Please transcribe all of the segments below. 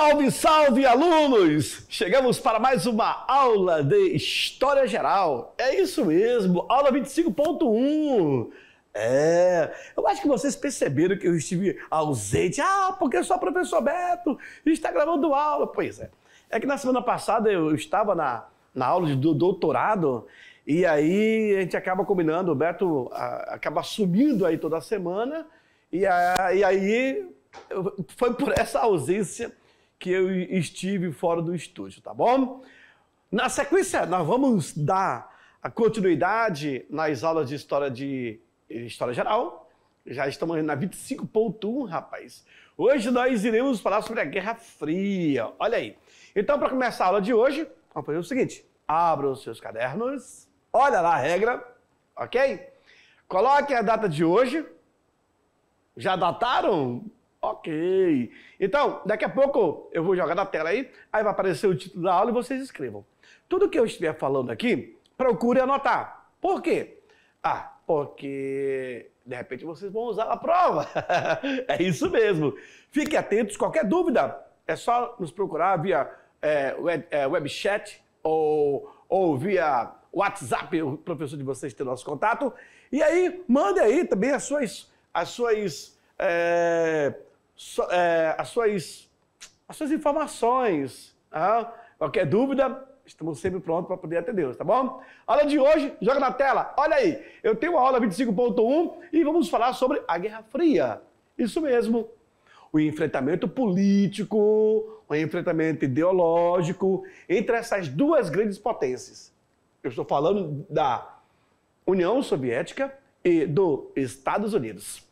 Salve, salve, alunos! Chegamos para mais uma aula de História Geral. É isso mesmo, aula 25.1. É, eu acho que vocês perceberam que eu estive ausente. Ah, porque só o professor Beto está gravando aula. Pois é. É que na semana passada eu estava na, na aula de do doutorado e aí a gente acaba combinando, o Beto a, acaba sumindo aí toda semana e, a, e aí foi por essa ausência que eu estive fora do estúdio, tá bom? Na sequência, nós vamos dar a continuidade nas aulas de história de eh, história geral. Já estamos na 25.1, rapaz. Hoje nós iremos falar sobre a Guerra Fria. Olha aí. Então, para começar a aula de hoje, vamos fazer o seguinte: abram os seus cadernos, olha lá a regra, ok? Coloquem a data de hoje. Já dataram? Ok. Então, daqui a pouco eu vou jogar na tela aí, aí vai aparecer o título da aula e vocês escrevam. Tudo que eu estiver falando aqui, procure anotar. Por quê? Ah, porque de repente vocês vão usar a prova. é isso mesmo. Fiquem atentos, qualquer dúvida, é só nos procurar via é, web, é, webchat ou, ou via WhatsApp, o professor de vocês tem nosso contato. E aí, mande aí também as suas, as suas é, so, é, as, suas, as suas informações. Tá? Qualquer dúvida, estamos sempre prontos para poder atender, tá bom? aula de hoje, joga na tela. Olha aí, eu tenho a aula 25.1 e vamos falar sobre a Guerra Fria. Isso mesmo. O enfrentamento político, o enfrentamento ideológico entre essas duas grandes potências. Eu estou falando da União Soviética e dos Estados Unidos.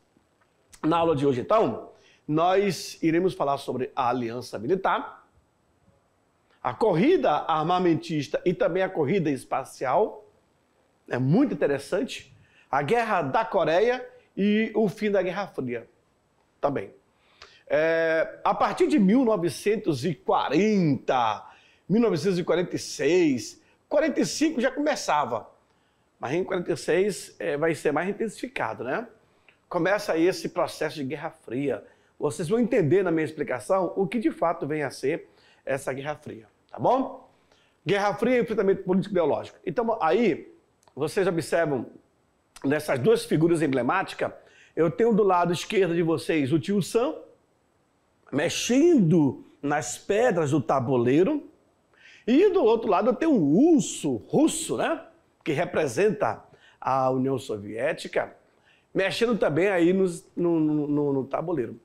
Na aula de hoje, então, nós iremos falar sobre a aliança militar, a corrida armamentista e também a corrida espacial. É muito interessante. A guerra da Coreia e o fim da Guerra Fria também. É, a partir de 1940, 1946, 45 já começava, mas em 46 é, vai ser mais intensificado, né? Começa aí esse processo de Guerra Fria vocês vão entender na minha explicação o que de fato vem a ser essa Guerra Fria, tá bom? Guerra Fria e enfrentamento político-ideológico. Então, aí, vocês observam nessas duas figuras emblemáticas, eu tenho do lado esquerdo de vocês o tio Sam, mexendo nas pedras do tabuleiro, e do outro lado eu tenho o urso russo, né? Que representa a União Soviética, mexendo também aí no, no, no, no tabuleiro.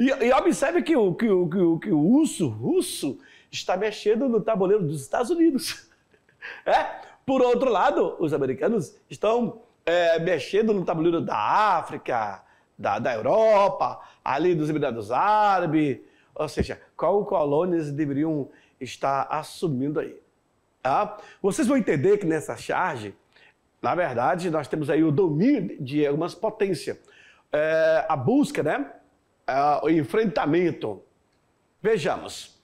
E, e observe que o, que, o, que, o, que o urso russo está mexendo no tabuleiro dos Estados Unidos. É? Por outro lado, os americanos estão é, mexendo no tabuleiro da África, da, da Europa, ali dos Emirados Árabes. Ou seja, qual colônias deveriam estar assumindo aí? Tá? Vocês vão entender que nessa charge, na verdade, nós temos aí o domínio de algumas potências. É, a busca, né? uh, o enfrentamento. Vejamos.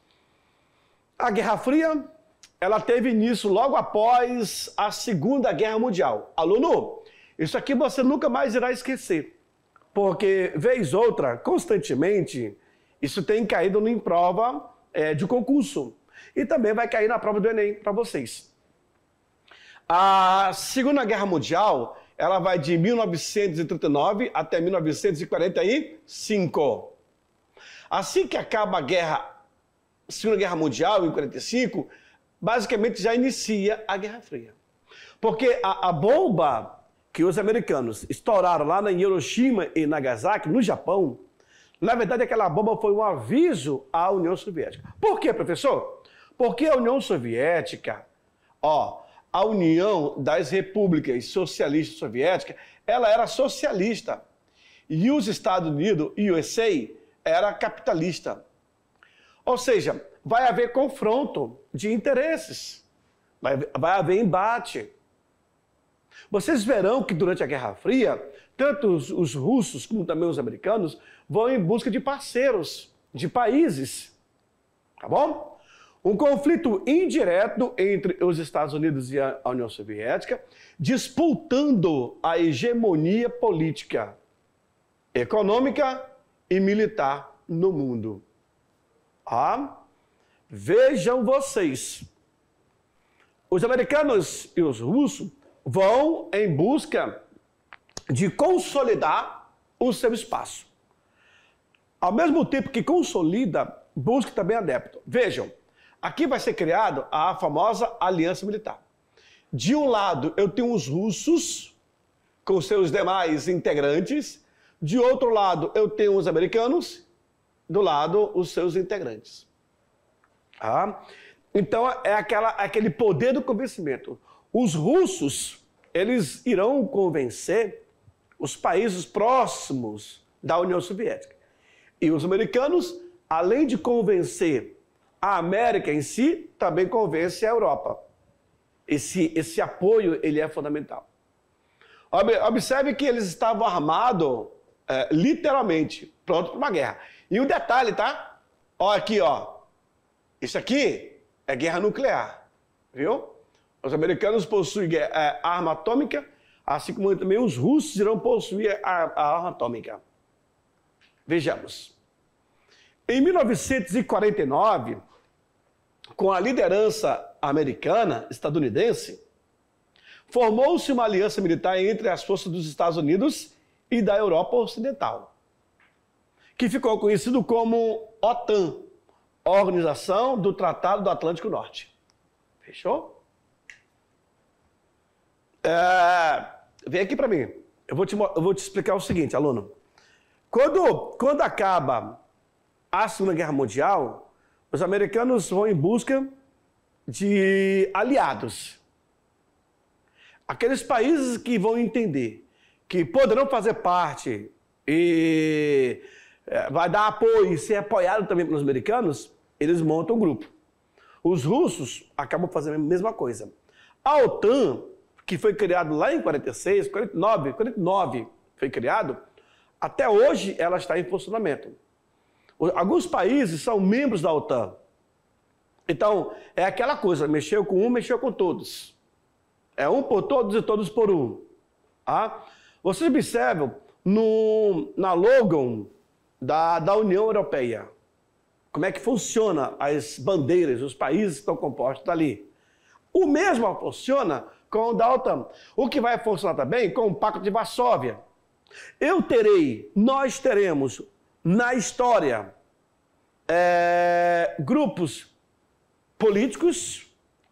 A Guerra Fria, ela teve início logo após a Segunda Guerra Mundial. Aluno, isso aqui você nunca mais irá esquecer, porque vez outra, constantemente, isso tem caído em prova é, de concurso e também vai cair na prova do Enem para vocês. A Segunda Guerra Mundial ela vai de 1939 até 1945. Assim que acaba a guerra, a Segunda Guerra Mundial, em 1945, basicamente já inicia a Guerra Fria. Porque a, a bomba que os americanos estouraram lá na Hiroshima e Nagasaki, no Japão, na verdade aquela bomba foi um aviso à União Soviética. Por quê, professor? Porque a União Soviética, ó, a União das Repúblicas Socialistas Soviéticas, ela era socialista. E os Estados Unidos, USA, era capitalista. Ou seja, vai haver confronto de interesses, vai, vai haver embate. Vocês verão que durante a Guerra Fria, tanto os, os russos como também os americanos vão em busca de parceiros, de países. Tá bom? um conflito indireto entre os Estados Unidos e a União Soviética, disputando a hegemonia política, econômica e militar no mundo. Ah, vejam vocês. Os americanos e os russos vão em busca de consolidar o seu espaço. Ao mesmo tempo que consolida, busca também adepto. Vejam, Aqui vai ser criado a famosa aliança militar. De um lado, eu tenho os russos com seus demais integrantes, de outro lado, eu tenho os americanos, do lado, os seus integrantes. Ah, então, é aquela, é aquele poder do convencimento. Os russos, eles irão convencer os países próximos da União Soviética. E os americanos, além de convencer a América em si também convence a Europa. Esse, esse apoio ele é fundamental. Observe que eles estavam armados é, literalmente, pronto para uma guerra. E um detalhe, tá? Ó, aqui, ó. Isso aqui é guerra nuclear, viu? Os americanos possuem é, arma atômica, assim como também os russos irão possuir a, a arma atômica. Vejamos. Em 1949, com a liderança americana, estadunidense, formou-se uma aliança militar entre as forças dos Estados Unidos e da Europa Ocidental, que ficou conhecido como OTAN, Organização do Tratado do Atlântico Norte. Fechou? É, vem aqui para mim. Eu vou, te, eu vou te explicar o seguinte, aluno. Quando, quando acaba a Segunda Guerra Mundial, os americanos vão em busca de aliados. Aqueles países que vão entender que poderão fazer parte e eh, vai dar apoio e ser apoiado também pelos americanos, eles montam um grupo. Os russos acabam fazendo a mesma coisa. A OTAN, que foi criado lá em 46, 49, 49 foi criado, até hoje ela está em funcionamento. Alguns países são membros da OTAN. Então, é aquela coisa: mexeu com um, mexeu com todos. É um por todos e todos por um. Tá? Vocês observam no, na logo da, da União Europeia como é que funciona as bandeiras, os países que estão compostos ali. O mesmo funciona com o da OTAN. O que vai funcionar também com o Pacto de Varsóvia. Eu terei, nós teremos na história é, grupos políticos,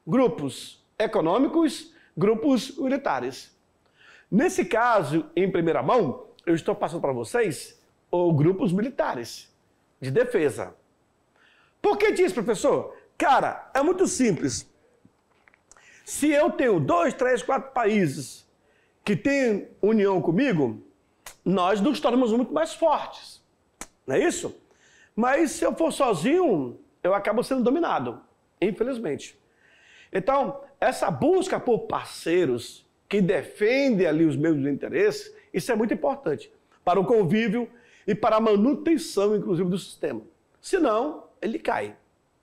grupos econômicos, grupos unitários. Nesse caso, em primeira mão, eu estou passando para vocês os grupos militares de defesa. Por que diz, professor? Cara, é muito simples. Se eu tenho dois, três, quatro países que têm união comigo, nós nos tornamos muito mais fortes. Não é isso? Mas se eu for sozinho, eu acabo sendo dominado, infelizmente. Então, essa busca por parceiros que defendem ali os meus interesses, isso é muito importante para o convívio e para a manutenção, inclusive, do sistema. Senão, ele cai.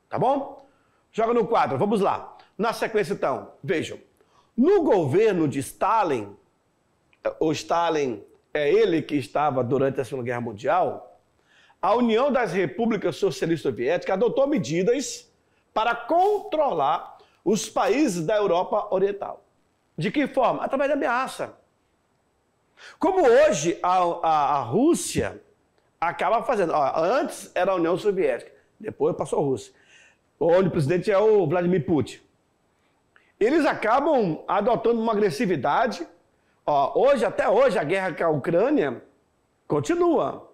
Tá bom? Joga no quadro, vamos lá. Na sequência, então, vejam. No governo de Stalin, o Stalin é ele que estava durante a Segunda Guerra Mundial, a União das Repúblicas Socialistas Soviéticas adotou medidas para controlar os países da Europa Oriental. De que forma? Através da ameaça. Como hoje a, a, a Rússia acaba fazendo. Ó, antes era a União Soviética, depois passou a Rússia. Onde o presidente é o Vladimir Putin. Eles acabam adotando uma agressividade. Ó, hoje, até hoje, a guerra com a Ucrânia continua.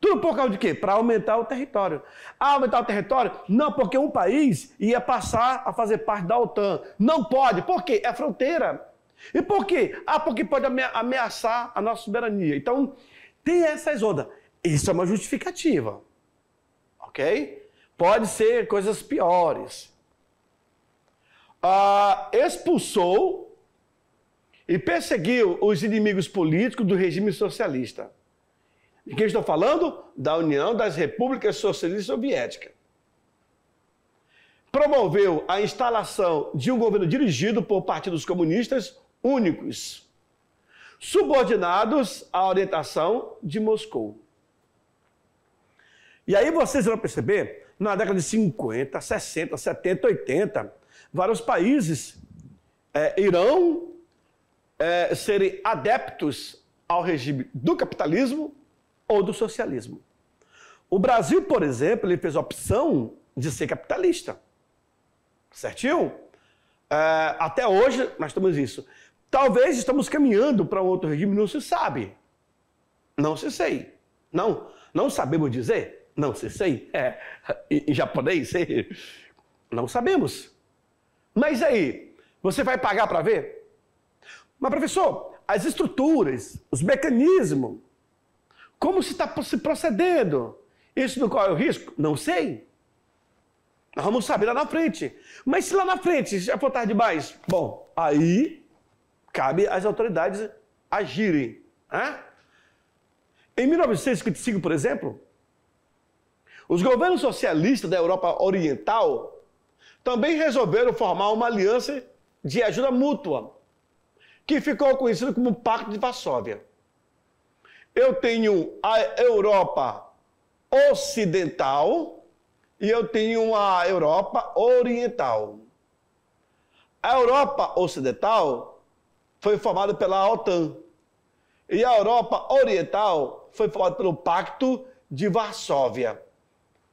Tudo por causa de quê? Para aumentar o território. Ah, aumentar o território? Não, porque um país ia passar a fazer parte da OTAN. Não pode. Por quê? É fronteira. E por quê? Ah, porque pode ameaçar a nossa soberania. Então, tem essas ondas. Isso é uma justificativa. Ok? Pode ser coisas piores. Ah, expulsou e perseguiu os inimigos políticos do regime socialista. De quem estou falando? Da União das Repúblicas Socialistas Soviéticas. Promoveu a instalação de um governo dirigido por partidos comunistas únicos, subordinados à orientação de Moscou. E aí vocês vão perceber, na década de 50, 60, 70, 80, vários países é, irão é, serem adeptos ao regime do capitalismo ou do socialismo. O Brasil, por exemplo, ele fez a opção de ser capitalista. Certinho? É, até hoje nós estamos isso. Talvez estamos caminhando para um outro regime, não se sabe. Não se sei. Não, não sabemos dizer. Não se sei. É, em japonês, não sabemos. Mas aí, você vai pagar para ver? Mas professor, as estruturas, os mecanismos como se está se procedendo? Isso do qual é o risco? Não sei. Nós vamos saber lá na frente. Mas se lá na frente já for tarde demais, bom, aí cabe às autoridades agirem. Né? Em 1955, por exemplo, os governos socialistas da Europa Oriental também resolveram formar uma aliança de ajuda mútua, que ficou conhecida como Pacto de Varsóvia. Eu tenho a Europa Ocidental e eu tenho a Europa Oriental. A Europa Ocidental foi formada pela OTAN e a Europa Oriental foi formada pelo Pacto de Varsóvia.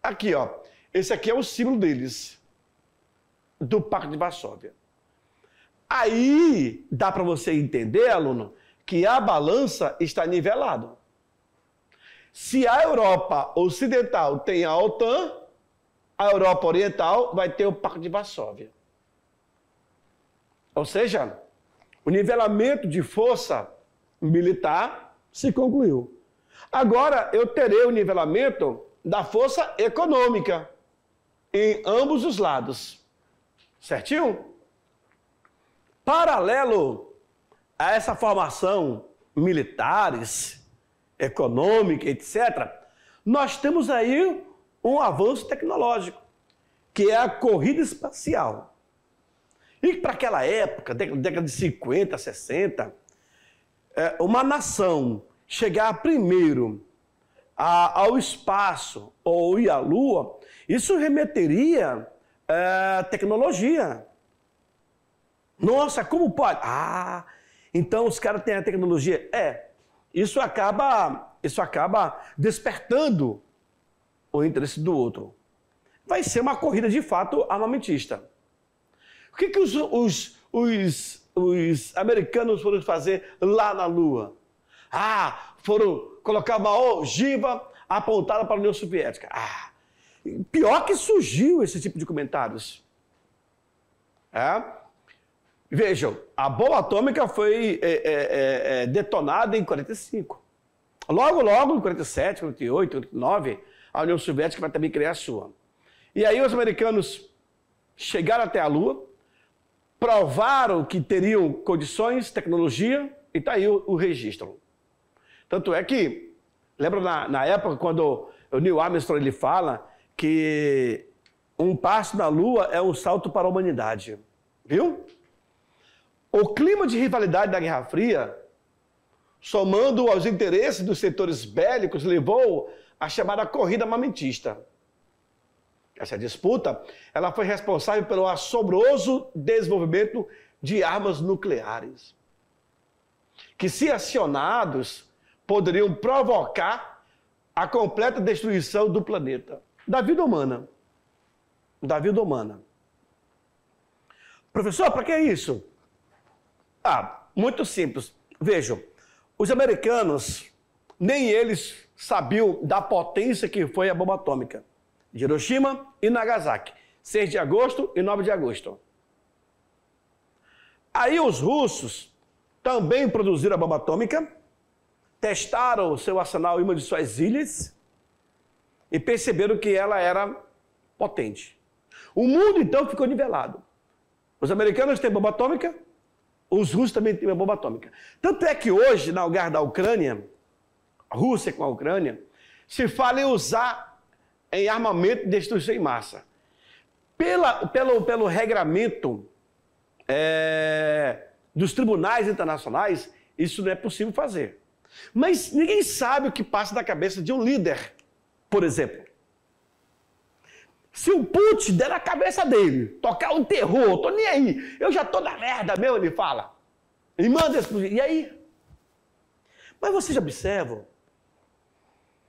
Aqui, ó, esse aqui é o símbolo deles, do Pacto de Varsóvia. Aí dá para você entender, aluno, que a balança está nivelada. Se a Europa Ocidental tem a OTAN, a Europa Oriental vai ter o Pacto de Varsóvia. Ou seja, o nivelamento de força militar se concluiu. Agora eu terei o nivelamento da força econômica em ambos os lados. Certinho? Paralelo a essa formação militares, econômica, etc., nós temos aí um avanço tecnológico, que é a corrida espacial. E para aquela época, década de 50, 60, é, uma nação chegar primeiro ao espaço ou ir à Lua, isso remeteria à é, tecnologia. Nossa, como pode? Ah, então os caras têm a tecnologia. É, isso acaba, isso acaba despertando o interesse do outro. Vai ser uma corrida de fato armamentista. O que, que os, os, os, os americanos foram fazer lá na Lua? Ah, foram colocar uma ogiva apontada para a União Soviética. Ah, pior que surgiu esse tipo de comentários. É? Vejam, a bomba atômica foi é, é, é, é detonada em 45. Logo, logo, em 47, 48, 49, a União Soviética vai também criar a sua. E aí os americanos chegaram até a Lua, provaram que teriam condições, tecnologia, e está aí o, o, registro. Tanto é que, lembra na, na época quando o Neil Armstrong ele fala que um passo na Lua é um salto para a humanidade. Viu? O clima de rivalidade da Guerra Fria, somando aos interesses dos setores bélicos, levou à chamada corrida armamentista. Essa disputa ela foi responsável pelo assombroso desenvolvimento de armas nucleares, que, se acionados, poderiam provocar a completa destruição do planeta, da vida humana. Da vida humana. Professor, para que é isso? Ah, muito simples. Vejam, os americanos, nem eles sabiam da potência que foi a bomba atômica de Hiroshima e Nagasaki, 6 de agosto e 9 de agosto. Aí os russos também produziram a bomba atômica, testaram o seu arsenal em uma de suas ilhas e perceberam que ela era potente. O mundo então ficou nivelado. Os americanos têm bomba atômica, os russos também têm uma bomba atômica. Tanto é que hoje, na guerra da Ucrânia, Rússia com a Ucrânia, se fala em usar em armamento e destruição em massa. Pela, pelo, pelo regramento é, dos tribunais internacionais, isso não é possível fazer. Mas ninguém sabe o que passa na cabeça de um líder, por exemplo. Se o Putz der na cabeça dele, tocar um terror, tô nem aí, eu já tô na merda mesmo, ele fala. E manda explodir. E aí? Mas vocês observam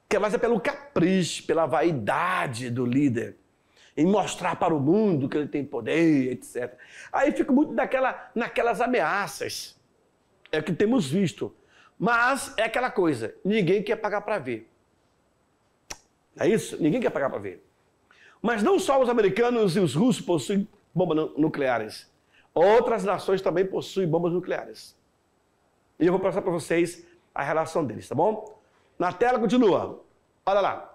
que é mais é pelo capricho, pela vaidade do líder em mostrar para o mundo que ele tem poder, etc. Aí fico muito naquela, naquelas ameaças. É o que temos visto. Mas é aquela coisa, ninguém quer pagar para ver. É isso? Ninguém quer pagar para ver. Mas não só os americanos e os russos possuem bombas nucleares. Outras nações também possuem bombas nucleares. E eu vou passar para vocês a relação deles, tá bom? Na tela continua. Olha lá.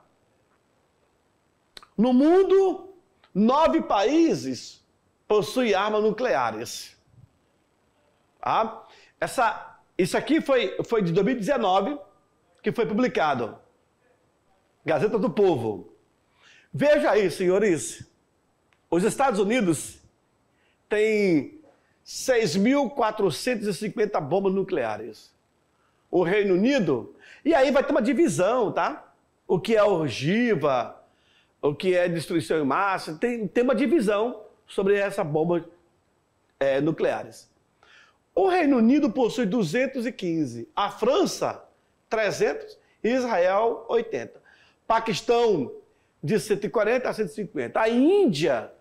No mundo, nove países possuem armas nucleares. Ah, essa, isso aqui foi, foi de 2019 que foi publicado. Gazeta do Povo. Veja aí, senhores. Os Estados Unidos têm 6.450 bombas nucleares. O Reino Unido, e aí vai ter uma divisão, tá? O que é ogiva, o que é destruição em massa, tem, tem uma divisão sobre essas bombas é, nucleares. O Reino Unido possui 215, a França 300 e Israel 80. Paquistão de 140 a 150. A Índia,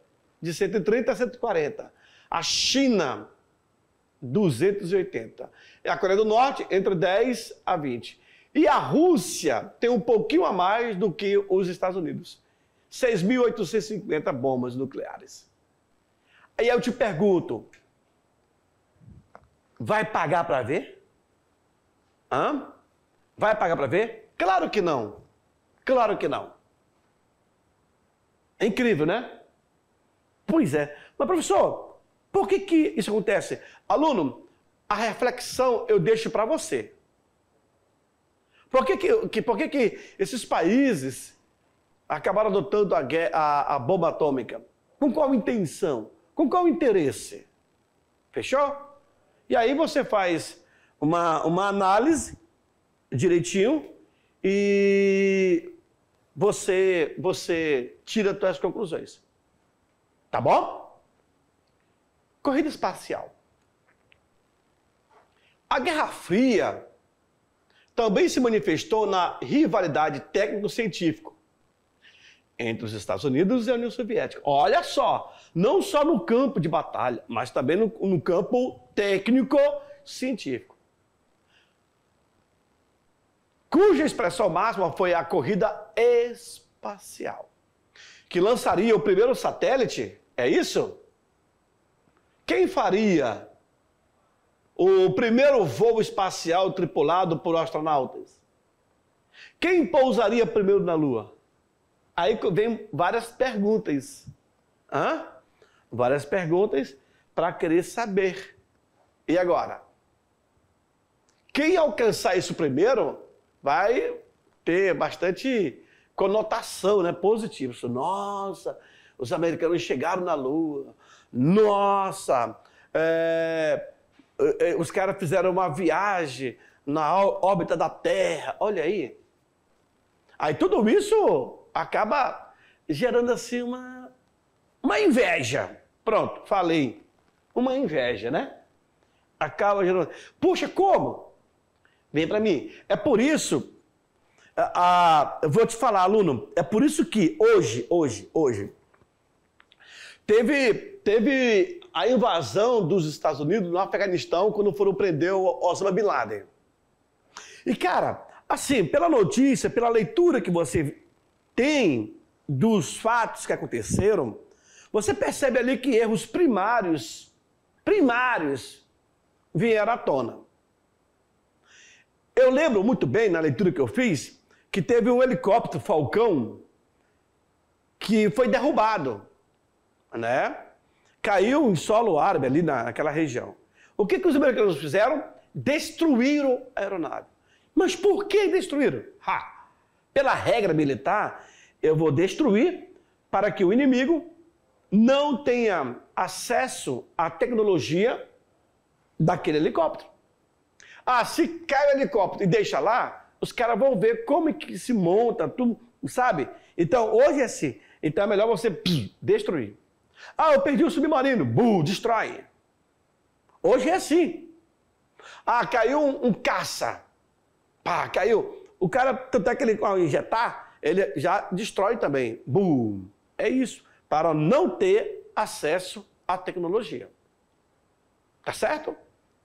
de 130 a 140. A China, 280. A Coreia do Norte, entre 10 a 20. E a Rússia tem um pouquinho a mais do que os Estados Unidos. 6.850 bombas nucleares. Aí eu te pergunto, vai pagar para ver? Hã? Vai pagar para ver? Claro que não. Claro que não. É incrível, né? Pois é. Mas, professor, por que, que isso acontece? Aluno, a reflexão eu deixo para você. Por que que, que, por que que esses países acabaram adotando a, a, a bomba atômica? Com qual intenção? Com qual interesse? Fechou? E aí você faz uma, uma análise direitinho e você, você tira suas conclusões. Tá bom? Corrida espacial. A Guerra Fria também se manifestou na rivalidade técnico-científico entre os Estados Unidos e a União Soviética. Olha só, não só no campo de batalha, mas também no, no campo técnico-científico cuja expressão máxima foi a corrida espacial, que lançaria o primeiro satélite, é isso? Quem faria o primeiro voo espacial tripulado por astronautas? Quem pousaria primeiro na Lua? Aí vem várias perguntas. Hã? Várias perguntas para querer saber. E agora? Quem alcançar isso primeiro vai ter bastante conotação né, positiva. Nossa, os americanos chegaram na Lua. Nossa, é, é, é os caras fizeram uma viagem na órbita da Terra. Olha aí. Aí tudo isso acaba gerando assim uma, uma inveja. Pronto, falei. Uma inveja, né? Acaba gerando. Puxa, como? Vem para mim. É por isso, a, a, eu vou te falar, aluno, é por isso que hoje, hoje, hoje, teve, teve a invasão dos Estados Unidos no Afeganistão quando foram prender o Osama Bin Laden. E, cara, assim, pela notícia, pela leitura que você tem dos fatos que aconteceram, você percebe ali que erros primários, primários, vieram à tona. Eu lembro muito bem, na leitura que eu fiz, que teve um helicóptero Falcão que foi derrubado, né? Caiu em solo árabe ali naquela região. O que, que os americanos fizeram? Destruíram a aeronave. Mas por que destruíram? Ha! Pela regra militar, eu vou destruir para que o inimigo não tenha acesso à tecnologia daquele helicóptero. Ah, se cai o helicóptero e deixa lá, os caras vão ver como é que se monta, tudo, sabe? Então, hoje é assim. Então é melhor você pss, destruir. Ah, eu perdi o submarino. Buh, destrói. Hoje é assim. Ah, caiu um, um caça. Pá, caiu. O cara, tanto é que ele ao injetar, ele já destrói também. Bum. É isso. Para não ter acesso à tecnologia. Tá certo?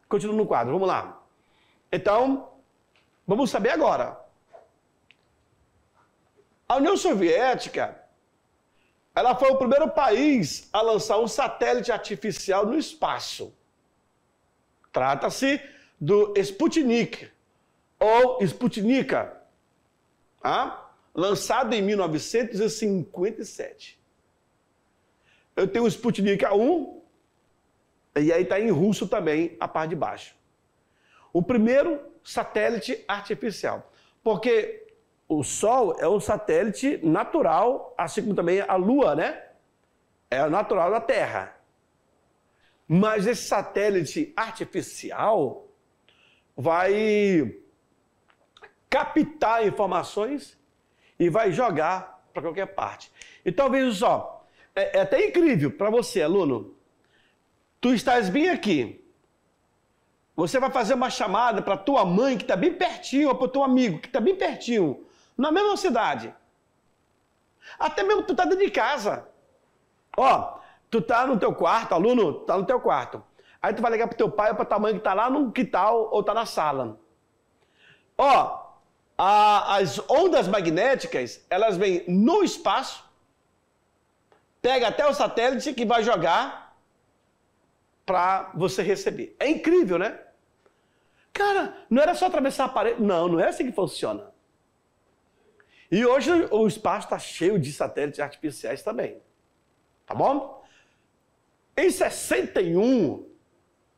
Continua no quadro, vamos lá. Então, vamos saber agora. A União Soviética, ela foi o primeiro país a lançar um satélite artificial no espaço. Trata-se do Sputnik, ou Sputnika, tá? lançado em 1957. Eu tenho o Sputnik A1, e aí está em russo também, a parte de baixo o primeiro satélite artificial. Porque o Sol é um satélite natural, assim como também a Lua, né? É natural da Terra. Mas esse satélite artificial vai captar informações e vai jogar para qualquer parte. Então veja só, é, é até incrível para você, aluno. Tu estás bem aqui, você vai fazer uma chamada para tua mãe que está bem pertinho, ou para o teu amigo que está bem pertinho, na mesma cidade. Até mesmo tu está dentro de casa. Ó, tu tá no teu quarto, aluno, tá no teu quarto. Aí tu vai ligar pro teu pai ou pra tua mãe que tá lá no quintal ou tá na sala. Ó, a, as ondas magnéticas, elas vêm no espaço, pega até o satélite que vai jogar para você receber. É incrível, né? Cara, não era só atravessar a parede. Não, não é assim que funciona. E hoje o espaço está cheio de satélites artificiais também. Tá bom? Em 61,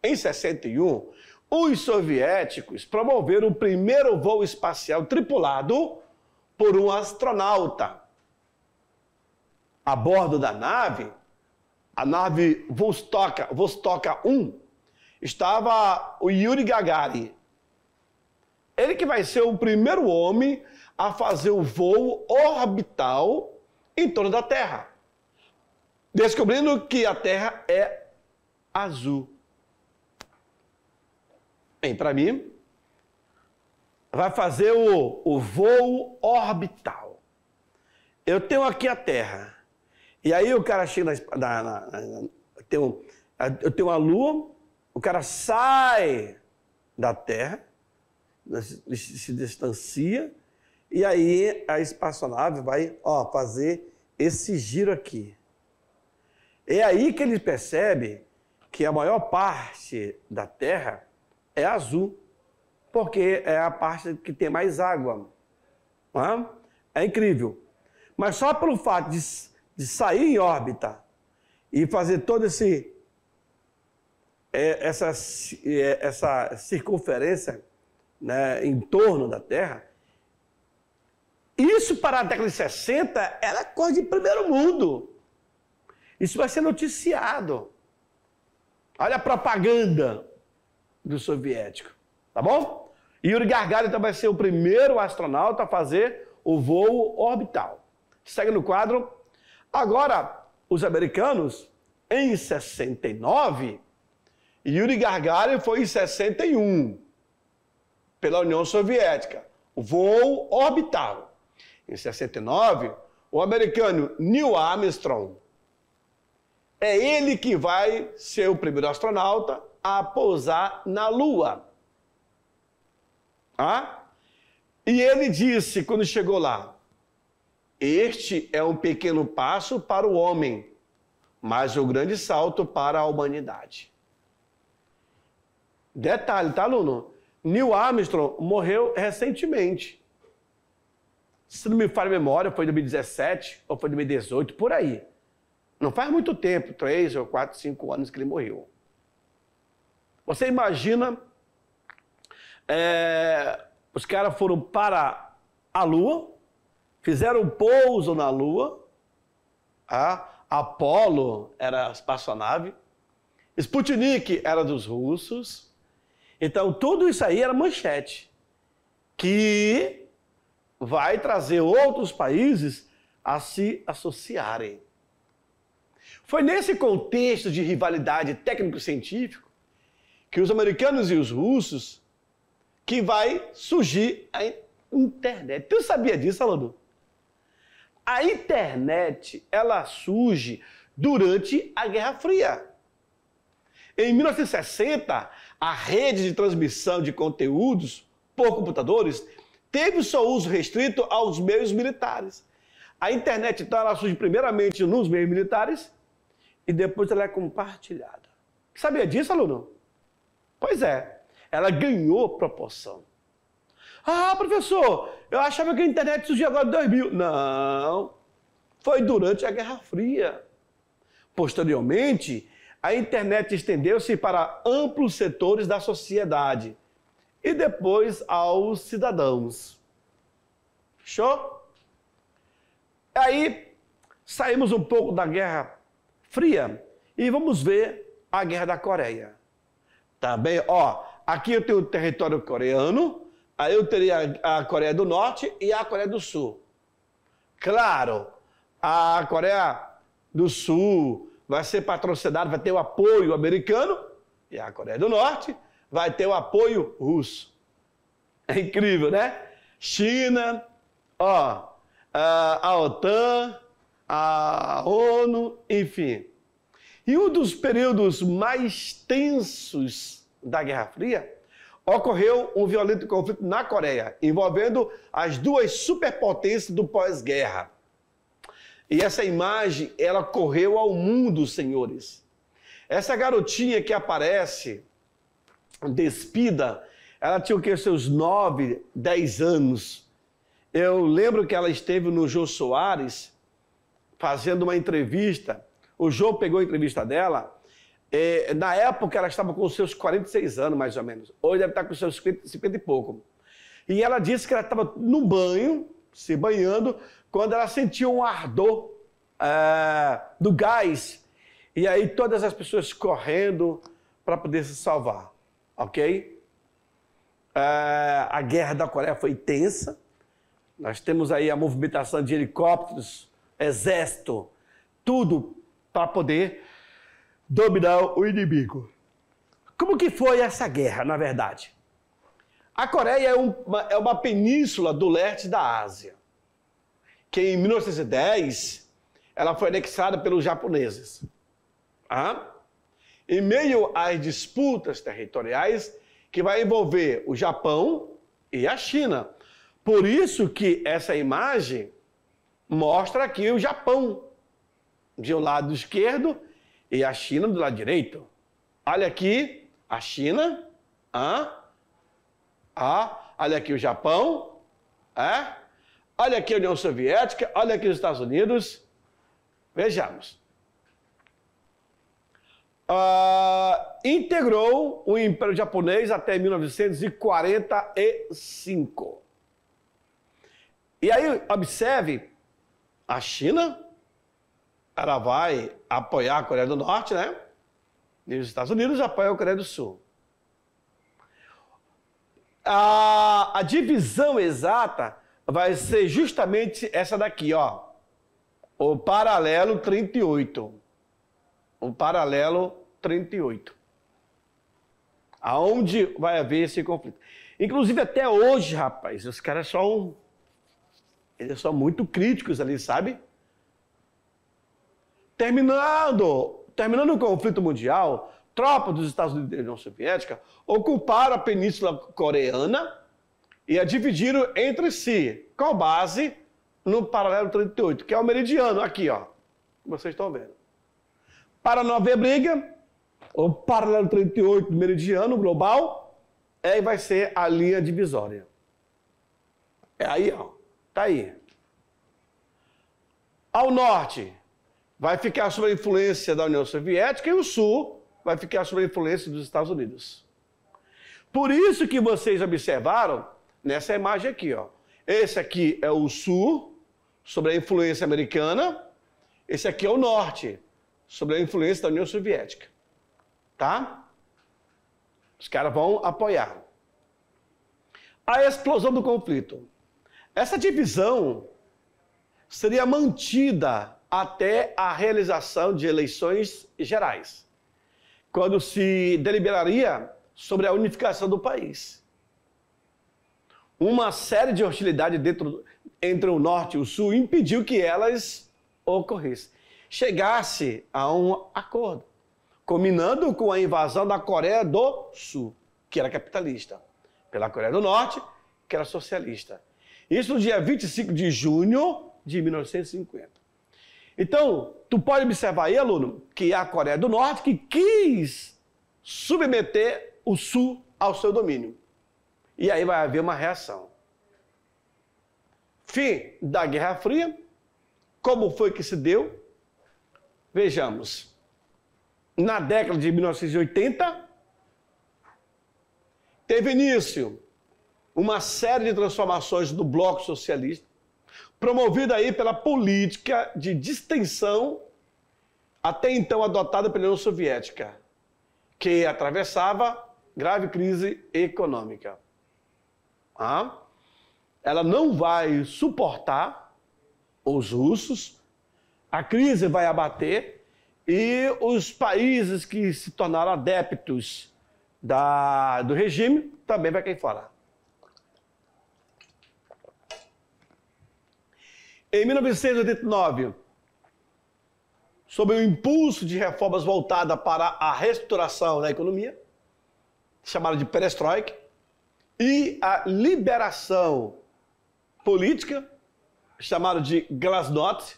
em 61, os soviéticos promoveram o primeiro voo espacial tripulado por um astronauta. A bordo da nave a nave Vostoka Vostoka 1, estava o Yuri Gagarin. Ele que vai ser o primeiro homem a fazer o voo orbital em torno da Terra, descobrindo que a Terra é azul. Bem, para mim, vai fazer o, o voo orbital. Eu tenho aqui a Terra. E aí o cara chega na, na, na tem um, eu tenho uma lua, o cara sai da Terra, né, se distancia, e aí a espaçonave vai ó, fazer esse giro aqui. É aí que ele percebe que a maior parte da Terra é azul, porque é a parte que tem mais água. É? é incrível. Mas só pelo fato de de sair em órbita e fazer toda é, essa, é, essa circunferência né, em torno da Terra, isso para a década de 60 era coisa de primeiro mundo. Isso vai ser noticiado. Olha a propaganda do soviético, tá bom? Yuri Gagarin vai ser o primeiro astronauta a fazer o voo orbital. Segue no quadro Agora, os americanos, em 69, Yuri Gagarin foi em 61, pela União Soviética, voo orbital. Em 69, o americano Neil Armstrong. É ele que vai ser o primeiro astronauta a pousar na Lua. Ah? E ele disse, quando chegou lá, este é um pequeno passo para o homem, mas o um grande salto para a humanidade. Detalhe, tá, aluno? Neil Armstrong morreu recentemente. Se não me falha a memória, foi em 2017 ou foi em 2018, por aí. Não faz muito tempo, três ou quatro, cinco anos que ele morreu. Você imagina, é, os caras foram para a Lua, fizeram pouso na Lua, a Apolo era a espaçonave, Sputnik era dos russos. Então, tudo isso aí era manchete que vai trazer outros países a se associarem. Foi nesse contexto de rivalidade técnico-científico que os americanos e os russos que vai surgir a internet. Tu sabia disso, Alonso? A internet, ela surge durante a Guerra Fria. Em 1960, a rede de transmissão de conteúdos por computadores teve o seu uso restrito aos meios militares. A internet, então, ela surge primeiramente nos meios militares e depois ela é compartilhada. Sabia disso, aluno? Pois é, ela ganhou proporção. Ah, professor, eu achava que a internet surgiu agora em 2000. Não, foi durante a Guerra Fria. Posteriormente, a internet estendeu-se para amplos setores da sociedade e depois aos cidadãos. Show? Aí saímos um pouco da Guerra Fria e vamos ver a Guerra da Coreia. Tá bem? ó, aqui eu tenho o território coreano, Aí eu teria a Coreia do Norte e a Coreia do Sul. Claro, a Coreia do Sul vai ser patrocinada, vai ter o apoio americano, e a Coreia do Norte vai ter o apoio russo. É incrível, né? China, ó, a OTAN, a ONU, enfim. E um dos períodos mais tensos da Guerra Fria ocorreu um violento conflito na Coreia, envolvendo as duas superpotências do pós-guerra. E essa imagem, ela correu ao mundo, senhores. Essa garotinha que aparece, despida, ela tinha o que? Seus 9, 10 anos. Eu lembro que ela esteve no Jô Soares fazendo uma entrevista. O Jô pegou a entrevista dela e, é, na época, ela estava com os seus 46 anos, mais ou menos. Hoje deve estar com os seus 50, 50 e pouco. E ela disse que ela estava no banho, se banhando, quando ela sentiu um ardor é, do gás. E aí todas as pessoas correndo para poder se salvar, ok? É, a guerra da Coreia foi tensa. Nós temos aí a movimentação de helicópteros, exército, tudo para poder dominar o inimigo. Como que foi essa guerra, na verdade? A Coreia é uma, é uma península do leste da Ásia, que em 1910 ela foi anexada pelos japoneses. Ah? Em meio às disputas territoriais que vai envolver o Japão e a China. Por isso que essa imagem mostra aqui o Japão, de um lado esquerdo e a China do lado direito. Olha aqui, a China. Ah, ah, olha aqui o Japão. É? Olha aqui a União Soviética. Olha aqui os Estados Unidos. Vejamos. Ah, integrou o Império Japonês até 1945. E aí, observe, a China ela vai apoiar a Coreia do Norte, né? E os Estados Unidos apoiam a Coreia do Sul. A, a divisão exata vai ser justamente essa daqui, ó. O paralelo 38. O paralelo 38. Aonde vai haver esse conflito? Inclusive, até hoje, rapaz, os caras são. Eles são muito críticos ali, sabe? Terminando, terminando o conflito mundial, tropas dos Estados Unidos e da União Soviética ocuparam a Península Coreana e a dividiram entre si, com base no paralelo 38, que é o meridiano, aqui, ó. Vocês estão vendo. Para não haver briga, o paralelo 38 do meridiano global é, vai ser a linha divisória. É aí, ó. Tá aí. Ao norte, vai ficar sob a influência da União Soviética e o Sul vai ficar sob a influência dos Estados Unidos. Por isso que vocês observaram nessa imagem aqui, ó. Esse aqui é o Sul sobre a influência americana, esse aqui é o Norte sobre a influência da União Soviética. Tá? Os caras vão apoiar. A explosão do conflito. Essa divisão seria mantida até a realização de eleições gerais, quando se deliberaria sobre a unificação do país. Uma série de hostilidades dentro, entre o norte e o sul impediu que elas ocorressem. Chegasse a um acordo, combinando com a invasão da Coreia do Sul, que era capitalista, pela Coreia do Norte, que era socialista. Isso no dia 25 de junho de 1950. Então, tu pode observar aí, aluno, que a Coreia do Norte que quis submeter o Sul ao seu domínio. E aí vai haver uma reação. Fim da Guerra Fria. Como foi que se deu? Vejamos. Na década de 1980, teve início uma série de transformações do Bloco Socialista promovida aí pela política de distensão até então adotada pela União Soviética, que atravessava grave crise econômica. Ah, ela não vai suportar os russos, a crise vai abater e os países que se tornaram adeptos da, do regime também vai cair fora. Em 1989, sob o impulso de reformas voltadas para a restauração da economia, chamada de perestroika, e a liberação política, chamada de glasnost,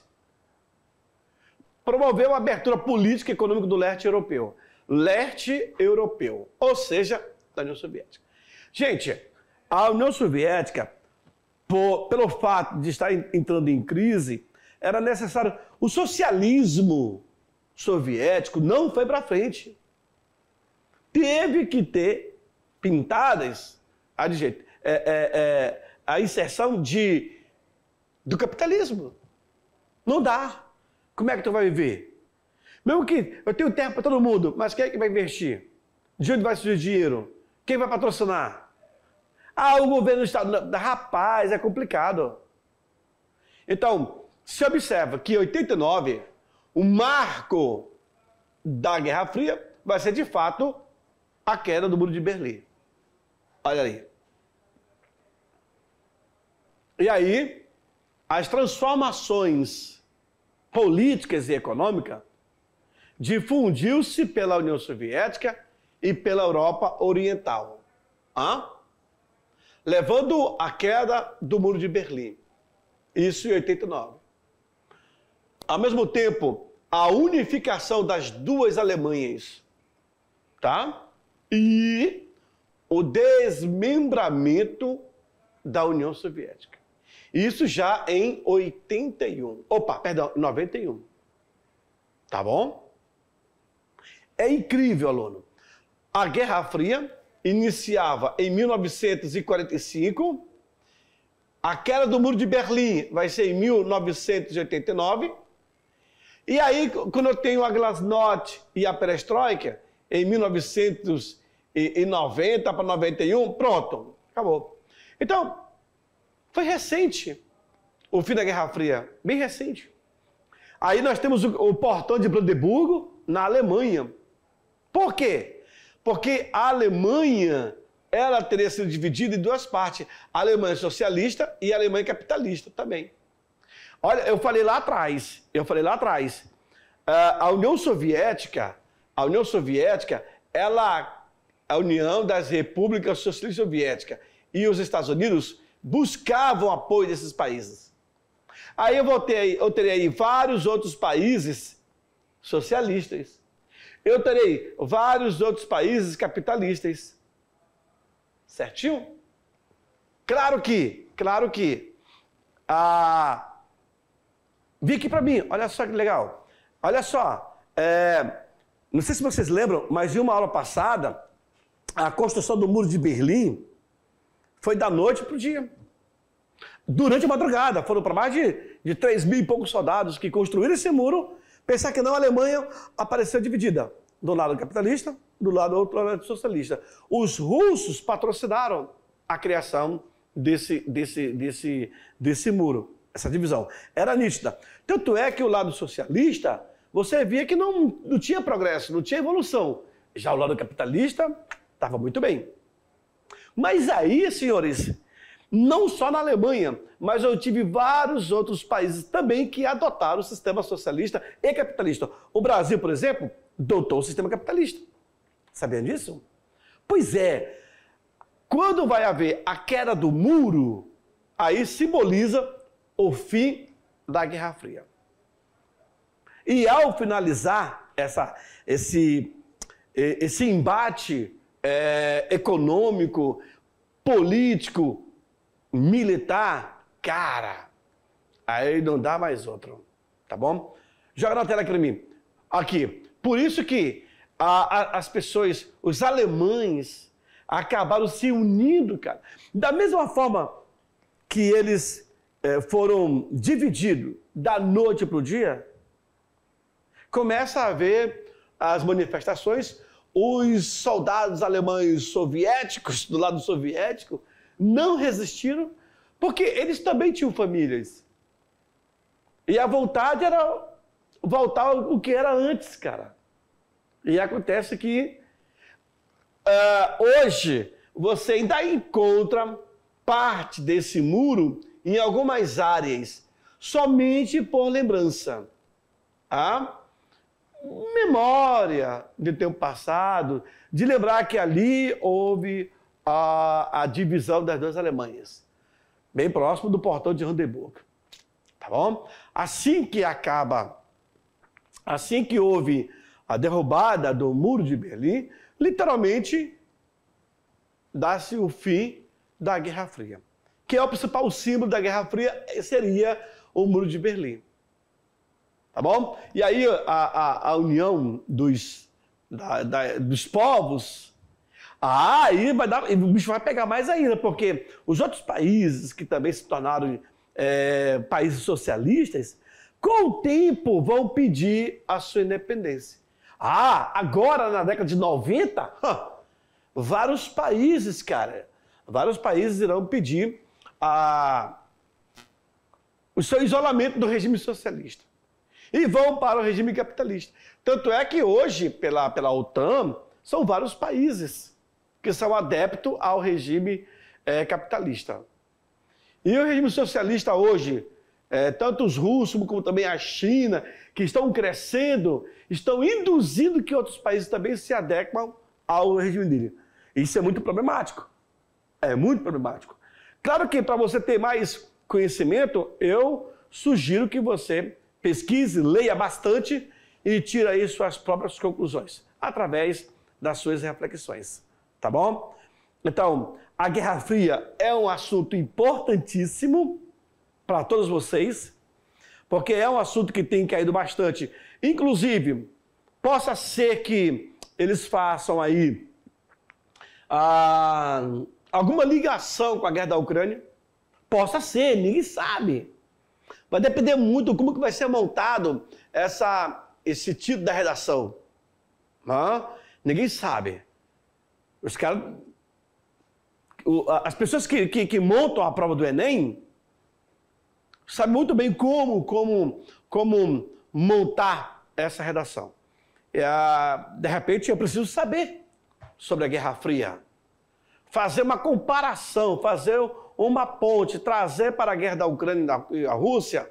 promoveu a abertura política e econômica do leste europeu. Leste europeu, ou seja, da União Soviética. Gente, a União Soviética por, pelo fato de estar entrando em crise, era necessário. O socialismo soviético não foi para frente. Teve que ter pintadas é, é, é, a inserção de, do capitalismo. Não dá. Como é que tu vai viver? Mesmo que eu tenho terra para todo mundo, mas quem é que vai investir? De onde vai surgir dinheiro? Quem vai patrocinar? Ah, o governo do Estado. Rapaz, é complicado. Então, se observa que em 89, o marco da Guerra Fria vai ser de fato a queda do Muro de Berlim. Olha aí. E aí, as transformações políticas e econômicas difundiu-se pela União Soviética e pela Europa Oriental. Hã? levando à queda do Muro de Berlim. Isso em 89. Ao mesmo tempo, a unificação das duas Alemanhas, tá? E o desmembramento da União Soviética. Isso já em 81. Opa, perdão, 91. Tá bom? É incrível, aluno. A Guerra Fria iniciava em 1945, a queda do Muro de Berlim vai ser em 1989, e aí, quando eu tenho a Glasnost e a Perestroika, em 1990 para 91, pronto, acabou. Então, foi recente o fim da Guerra Fria, bem recente. Aí nós temos o, o portão de Brandeburgo na Alemanha. Por quê? Porque a Alemanha ela teria sido dividida em duas partes: a Alemanha socialista e a Alemanha capitalista também. Olha, eu falei lá atrás, eu falei lá atrás, ah, a União Soviética, a União Soviética, ela, a União das Repúblicas Socialistas Soviéticas e os Estados Unidos buscavam apoio desses países. Aí eu voltei, eu terei vários outros países socialistas eu terei vários outros países capitalistas. Certinho? Claro que, claro que. Ah, vi aqui para mim, olha só que legal. Olha só, é, não sei se vocês lembram, mas em uma aula passada, a construção do muro de Berlim foi da noite para o dia. Durante a madrugada, foram para mais de, de 3 mil e poucos soldados que construíram esse muro Pensar que não, a Alemanha apareceu dividida. Do lado capitalista, do lado outro lado socialista. Os russos patrocinaram a criação desse, desse, desse, desse muro, essa divisão. Era nítida. Tanto é que o lado socialista, você via que não, não tinha progresso, não tinha evolução. Já o lado capitalista estava muito bem. Mas aí, senhores, não só na Alemanha, mas eu tive vários outros países também que adotaram o sistema socialista e capitalista. O Brasil, por exemplo, adotou o sistema capitalista. Sabendo disso? Pois é, quando vai haver a queda do muro, aí simboliza o fim da Guerra Fria. E ao finalizar essa, esse, esse embate é, econômico, político, militar, cara, aí não dá mais outro, tá bom? Joga na tela aqui mim Aqui. Por isso que a, a, as pessoas, os alemães, acabaram se unindo, cara. Da mesma forma que eles é, foram divididos da noite para o dia, começa a haver as manifestações, os soldados alemães soviéticos, do lado soviético, não resistiram, porque eles também tinham famílias. E a vontade era voltar o que era antes, cara. E acontece que uh, hoje você ainda encontra parte desse muro em algumas áreas, somente por lembrança. a tá? memória de tempo passado, de lembrar que ali houve a, a divisão das duas Alemanhas, bem próximo do portão de Randeburgo. Tá bom? Assim que acaba, assim que houve a derrubada do Muro de Berlim, literalmente dá-se o fim da Guerra Fria. Que é o principal símbolo da Guerra Fria, seria o Muro de Berlim. Tá bom? E aí a, a, a união dos, da, da, dos povos ah, aí vai dar, o bicho vai pegar mais ainda, porque os outros países que também se tornaram é, países socialistas, com o tempo vão pedir a sua independência. Ah, agora na década de 90, vários países, cara, vários países irão pedir a, o seu isolamento do regime socialista e vão para o regime capitalista. Tanto é que hoje, pela, pela OTAN, são vários países que são adeptos ao regime é, capitalista. E o regime socialista hoje, é, tanto os russos como também a China, que estão crescendo, estão induzindo que outros países também se adequam ao regime dele. Isso é muito problemático. É muito problemático. Claro que para você ter mais conhecimento, eu sugiro que você pesquise, leia bastante e tire aí suas próprias conclusões através das suas reflexões tá bom? Então, a Guerra Fria é um assunto importantíssimo para todos vocês, porque é um assunto que tem caído bastante. Inclusive, possa ser que eles façam aí ah, alguma ligação com a guerra da Ucrânia. Possa ser, ninguém sabe. Vai depender muito como que vai ser montado essa, esse título tipo da redação. Ah, ninguém sabe. Os caras. As pessoas que, que, que, montam a prova do Enem sabem muito bem como, como, como montar essa redação. E, ah, de repente, eu preciso saber sobre a Guerra Fria. Fazer uma comparação, fazer uma ponte, trazer para a guerra da Ucrânia e da Rússia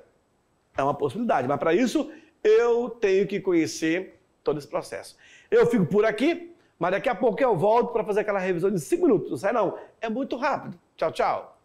é uma possibilidade. Mas para isso, eu tenho que conhecer todo esse processo. Eu fico por aqui. Mas daqui a pouco eu volto para fazer aquela revisão de 5 minutos. Não sai não. É muito rápido. Tchau, tchau.